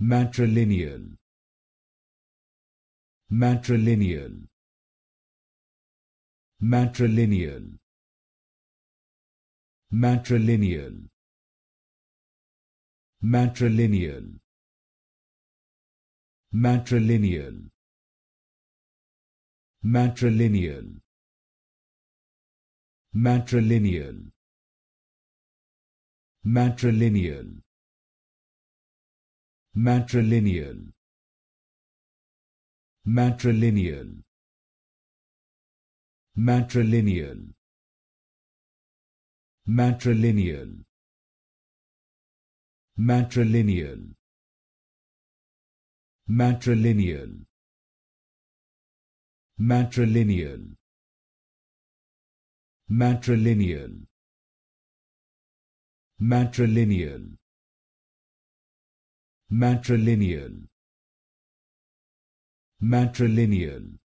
matrilineal matrilineal matrilineal matrilineal matrilineal matrilineal matrilineal matrilineal matrilineal matrilineal matrilineal matrilineal matrilineal matrilineal matrilineal matrilineal matrilineal matrilineal matrilineal matrilineal